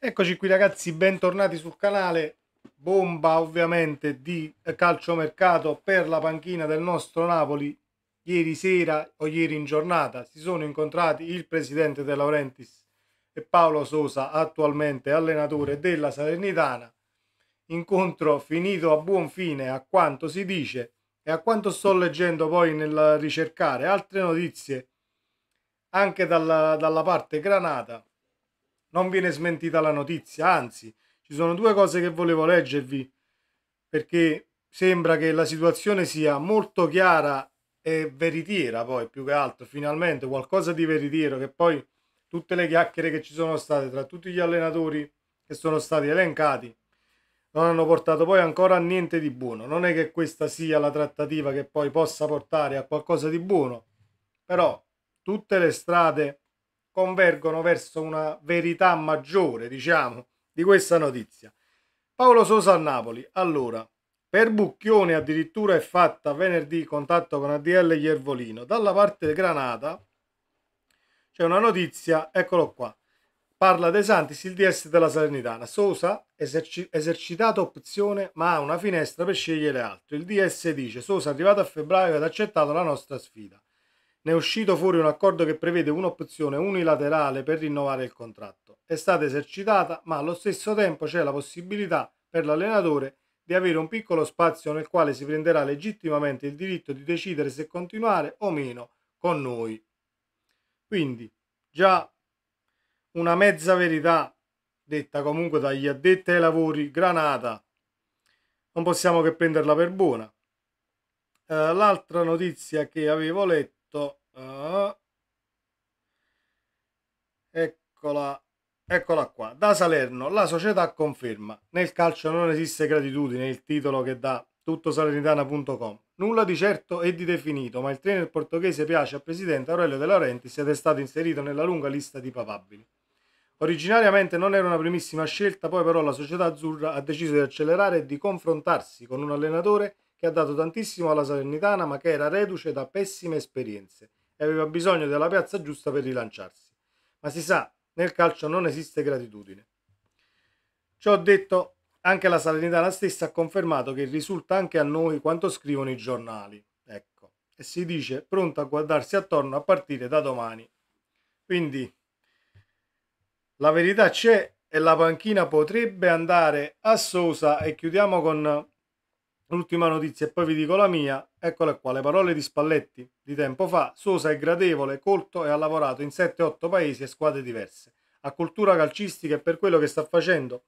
Eccoci qui ragazzi, bentornati sul canale. Bomba ovviamente di calciomercato per la panchina del nostro Napoli. Ieri sera o ieri in giornata si sono incontrati il presidente De Laurentiis e Paolo Sosa, attualmente allenatore della Salernitana. Incontro finito a buon fine a quanto si dice e a quanto sto leggendo poi nel ricercare altre notizie anche dalla, dalla parte granata non viene smentita la notizia, anzi ci sono due cose che volevo leggervi perché sembra che la situazione sia molto chiara e veritiera poi più che altro, finalmente qualcosa di veritiero che poi tutte le chiacchiere che ci sono state tra tutti gli allenatori che sono stati elencati non hanno portato poi ancora a niente di buono. Non è che questa sia la trattativa che poi possa portare a qualcosa di buono, però tutte le strade convergono verso una verità maggiore, diciamo, di questa notizia. Paolo Sosa a Napoli. Allora, per Bucchione addirittura è fatta venerdì contatto con ADL Iervolino. Dalla parte di Granata c'è una notizia, eccolo qua. Parla De Santis, il DS della Salernitana. Sosa eserci- esercitata opzione ma ha una finestra per scegliere altro. Il DS dice Sosa arrivato a febbraio ed ha accettato la nostra sfida ne è uscito fuori un accordo che prevede un'opzione unilaterale per rinnovare il contratto. È stata esercitata, ma allo stesso tempo c'è la possibilità per l'allenatore di avere un piccolo spazio nel quale si prenderà legittimamente il diritto di decidere se continuare o meno con noi. Quindi già una mezza verità detta comunque dagli addetti ai lavori Granata. Non possiamo che prenderla per buona. Eh, l'altra notizia che avevo letto eh. eccola. Eccola qua, da Salerno, la società conferma, nel calcio non esiste gratitudine, il titolo che dà tuttosalernitana.com. Nulla di certo e di definito, ma il trainer portoghese piace al presidente Aurelio De Laurentiis ed è stato inserito nella lunga lista di papabili. Originariamente non era una primissima scelta, poi però la società azzurra ha deciso di accelerare e di confrontarsi con un allenatore che ha dato tantissimo alla Salernitana ma che era reduce da pessime esperienze e aveva bisogno della piazza giusta per rilanciarsi. Ma si sa, nel calcio non esiste gratitudine. Ciò detto, anche la Salernitana stessa ha confermato che risulta anche a noi quanto scrivono i giornali. Ecco, e si dice pronta a guardarsi attorno a partire da domani. Quindi la verità c'è e la panchina potrebbe andare a Sosa e chiudiamo con L'ultima notizia e poi vi dico la mia, eccola qua, le parole di Spalletti di tempo fa, Sosa è gradevole, colto e ha lavorato in 7-8 paesi e squadre diverse, ha cultura calcistica e per quello che sta facendo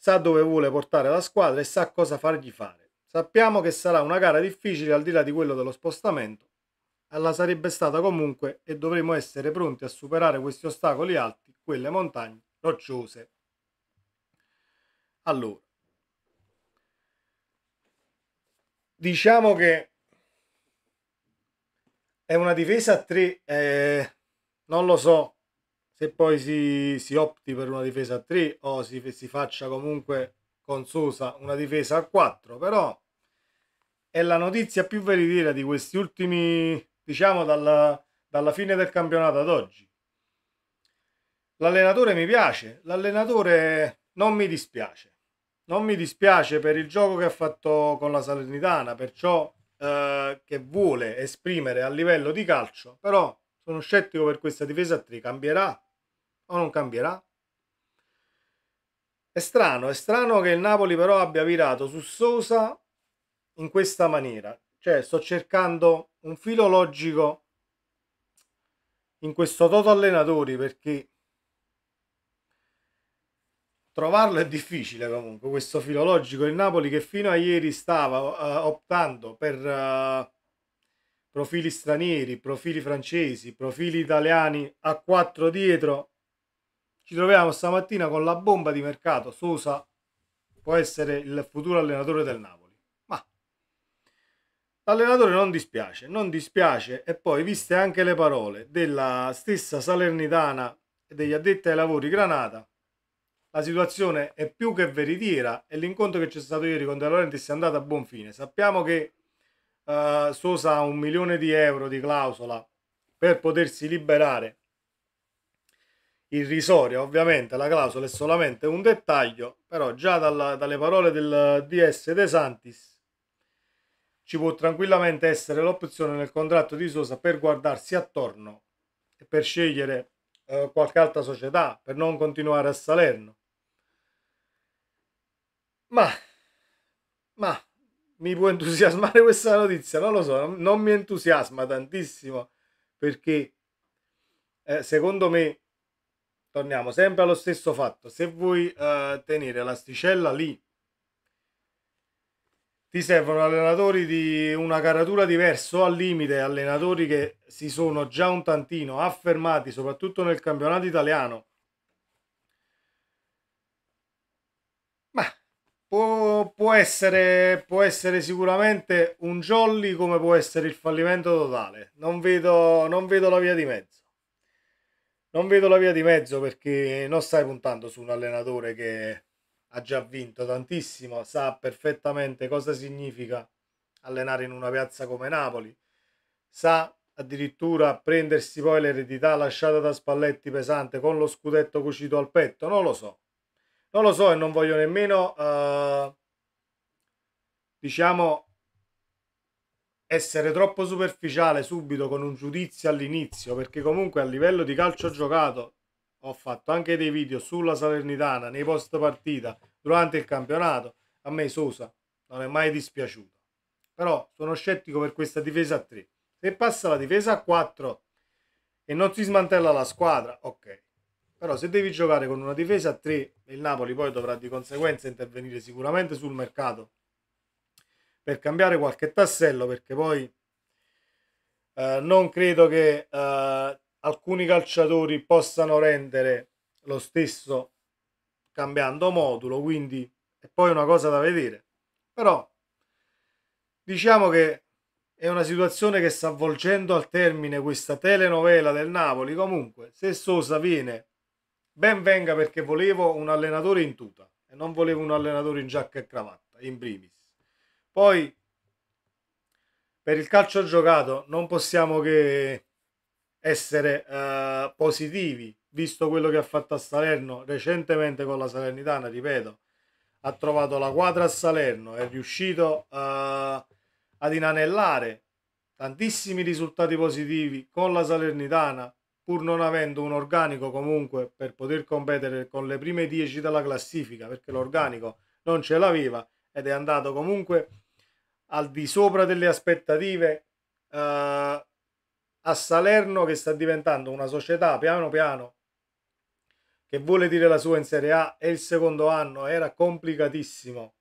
sa dove vuole portare la squadra e sa cosa fargli fare. Sappiamo che sarà una gara difficile al di là di quello dello spostamento, la sarebbe stata comunque e dovremo essere pronti a superare questi ostacoli alti, quelle montagne rocciose. Allora, diciamo che è una difesa a tre eh, non lo so se poi si, si, opti per una difesa a tre o si, si faccia comunque con Sosa una difesa a quattro però è la notizia più veritiera di questi ultimi diciamo dalla, dalla fine del campionato ad oggi l'allenatore mi piace l'allenatore non mi dispiace non mi dispiace per il gioco che ha fatto con la Salernitana, perciò eh, che vuole esprimere a livello di calcio, però sono scettico per questa difesa a 3, cambierà o non cambierà? È strano, è strano che il Napoli però abbia virato su Sosa in questa maniera, cioè sto cercando un filo logico in questo toto allenatori perché trovarlo è difficile comunque, questo filologico. Il Napoli che fino a ieri stava uh, optando per uh, profili stranieri, profili francesi, profili italiani a quattro dietro. Ci troviamo stamattina con la bomba di mercato. Sosa può essere il futuro allenatore del Napoli. ma L'allenatore non dispiace, non dispiace e poi viste anche le parole della stessa Salernitana e degli addetti ai lavori Granata, la situazione è più che veritiera e l'incontro che c'è stato ieri con De Laurentiis è andato a buon fine. Sappiamo che uh, Sosa ha un milione di euro di clausola per potersi liberare irrisoria, ovviamente la clausola è solamente un dettaglio, però già dalla, dalle parole del DS De Santis ci può tranquillamente essere l'opzione nel contratto di Sosa per guardarsi attorno e per scegliere eh, qualche altra società, per non continuare a Salerno. Ma, ma mi può entusiasmare questa notizia? Non lo so, non mi entusiasma tantissimo perché eh, secondo me torniamo sempre allo stesso fatto. Se vuoi eh, tenere l'asticella lì, ti servono allenatori di una caratura diversa o al limite allenatori che si sono già un tantino affermati, soprattutto nel campionato italiano Può, può, essere, può essere sicuramente un jolly come può essere il fallimento totale. Non vedo, non vedo la via di mezzo. Non vedo la via di mezzo perché non stai puntando su un allenatore che ha già vinto tantissimo, sa perfettamente cosa significa allenare in una piazza come Napoli, sa addirittura prendersi poi l'eredità lasciata da Spalletti pesante con lo scudetto cucito al petto, non lo so non lo so e non voglio nemmeno, uh, diciamo, essere troppo superficiale subito con un giudizio all'inizio, perché comunque a livello di calcio giocato ho fatto anche dei video sulla Salernitana, nei post partita, durante il campionato, a me Sosa non è mai dispiaciuto. Però sono scettico per questa difesa a 3. Se passa la difesa a 4 e non si smantella la squadra, ok. Però se devi giocare con una difesa a 3 il Napoli poi dovrà di conseguenza intervenire sicuramente sul mercato per cambiare qualche tassello perché poi eh, non credo che eh, alcuni calciatori possano rendere lo stesso cambiando modulo, quindi è poi una cosa da vedere. Però diciamo che è una situazione che sta avvolgendo al termine questa telenovela del Napoli. Comunque, se Sosa viene ben venga perché volevo un allenatore in tuta e non volevo un allenatore in giacca e cravatta, in primis. Poi, per il calcio giocato, non possiamo che essere eh, positivi, visto quello che ha fatto a Salerno recentemente con la Salernitana, ripeto, ha trovato la quadra a Salerno, è riuscito eh, ad inanellare tantissimi risultati positivi con la Salernitana, pur non avendo un organico comunque per poter competere con le prime 10 della classifica, perché l'organico non ce l'aveva ed è andato comunque al di sopra delle aspettative eh, a Salerno che sta diventando una società piano piano che vuole dire la sua in Serie A è il secondo anno, era complicatissimo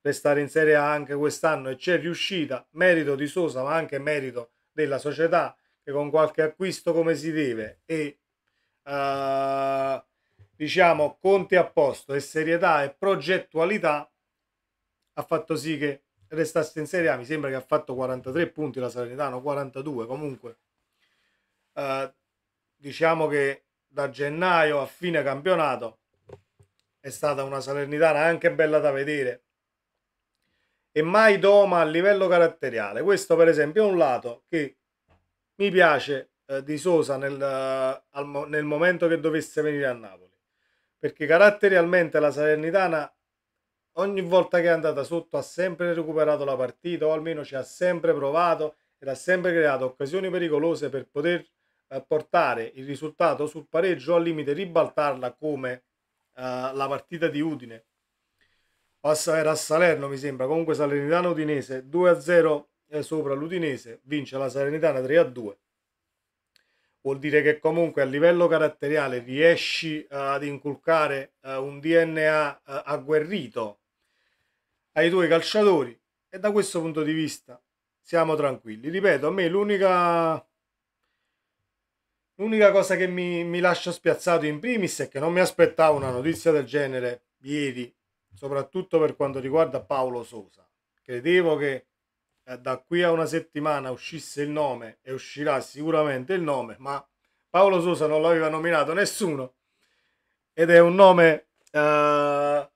restare in Serie A anche quest'anno e c'è riuscita, merito di Sosa ma anche merito della società che con qualche acquisto come si deve e eh, diciamo conti a posto e serietà e progettualità ha fatto sì che restasse in Serie A. Mi sembra che ha fatto 43 punti la Salernitana 42 comunque. Eh, diciamo che da gennaio a fine campionato è stata una Salernitana anche bella da vedere e mai doma a livello caratteriale. Questo per esempio è un lato che mi piace eh, Di Sosa nel, eh, al, nel momento che dovesse venire a Napoli, perché caratterialmente la Salernitana ogni volta che è andata sotto ha sempre recuperato la partita o almeno ci ha sempre provato ed ha sempre creato occasioni pericolose per poter eh, portare il risultato sul pareggio o al limite ribaltarla come eh, la partita di Udine o era a Salerno mi sembra comunque salernitana Udinese 2-0 sopra l'Udinese, vince la Salernitana 3-2. a Vuol dire che comunque a livello caratteriale riesci eh, ad inculcare eh, un DNA eh, agguerrito ai tuoi calciatori e da questo punto di vista siamo tranquilli. Ripeto, a me l'unica L'unica cosa che mi, mi lascia spiazzato in primis è che non mi aspettavo una notizia del genere ieri, soprattutto per quanto riguarda Paolo Sosa. Credevo che eh, da qui a una settimana uscisse il nome e uscirà sicuramente il nome, ma Paolo Sosa non l'aveva nominato nessuno ed è un nome uh,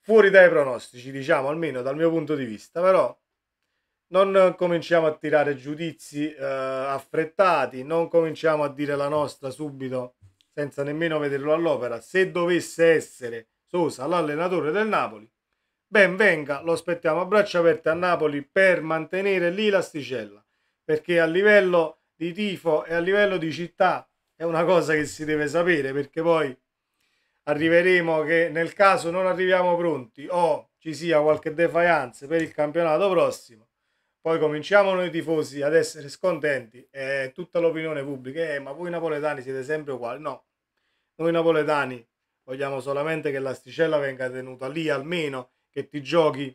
fuori dai pronostici, diciamo almeno dal mio punto di vista, però non cominciamo a tirare giudizi uh, affrettati, non cominciamo a dire la nostra subito senza nemmeno vederlo all'opera. Se dovesse essere Sosa l'allenatore del Napoli, Ben venga, lo aspettiamo a braccia aperte a Napoli per mantenere lì l'asticella, perché a livello di tifo e a livello di città è una cosa che si deve sapere, perché poi arriveremo che nel caso non arriviamo pronti o ci sia qualche defiance per il campionato prossimo, poi cominciamo noi tifosi ad essere scontenti e tutta l'opinione pubblica, eh, ma voi napoletani siete sempre uguali. No, noi napoletani vogliamo solamente che l'asticella venga tenuta lì almeno che ti giochi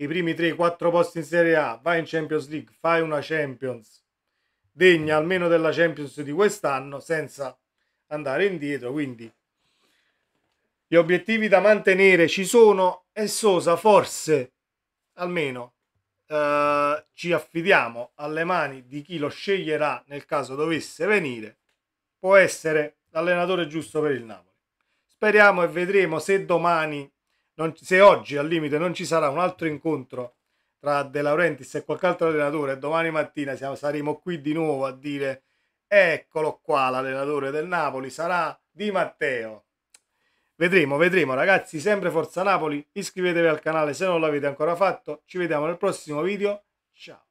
i primi 3-4 posti in Serie A, vai in Champions League, fai una Champions degna almeno della Champions di quest'anno senza andare indietro, quindi gli obiettivi da mantenere ci sono e Sosa forse almeno eh, ci affidiamo alle mani di chi lo sceglierà nel caso dovesse venire, può essere l'allenatore giusto per il Napoli. Speriamo e vedremo se domani non, se oggi al limite non ci sarà un altro incontro tra De Laurentiis e qualche altro allenatore, domani mattina siamo, saremo qui di nuovo a dire eccolo qua l'allenatore del Napoli, sarà Di Matteo. Vedremo, vedremo ragazzi, sempre Forza Napoli, iscrivetevi al canale se non l'avete ancora fatto, ci vediamo nel prossimo video, ciao!